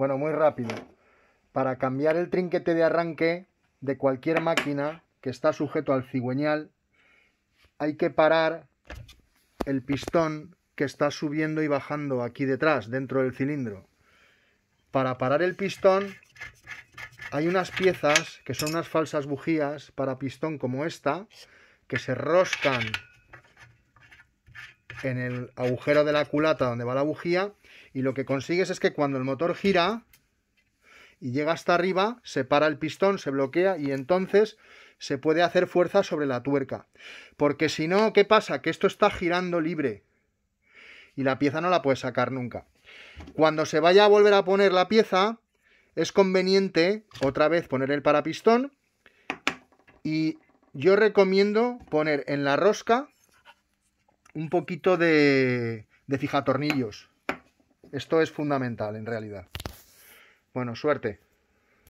Bueno, muy rápido. Para cambiar el trinquete de arranque de cualquier máquina que está sujeto al cigüeñal, hay que parar el pistón que está subiendo y bajando aquí detrás, dentro del cilindro. Para parar el pistón hay unas piezas que son unas falsas bujías para pistón como esta, que se roscan en el agujero de la culata donde va la bujía y lo que consigues es que cuando el motor gira y llega hasta arriba, se para el pistón, se bloquea y entonces se puede hacer fuerza sobre la tuerca. Porque si no, ¿qué pasa? Que esto está girando libre y la pieza no la puedes sacar nunca. Cuando se vaya a volver a poner la pieza, es conveniente otra vez poner el parapistón y yo recomiendo poner en la rosca un poquito de, fijatornillos. Esto es fundamental en realidad. Bueno, suerte.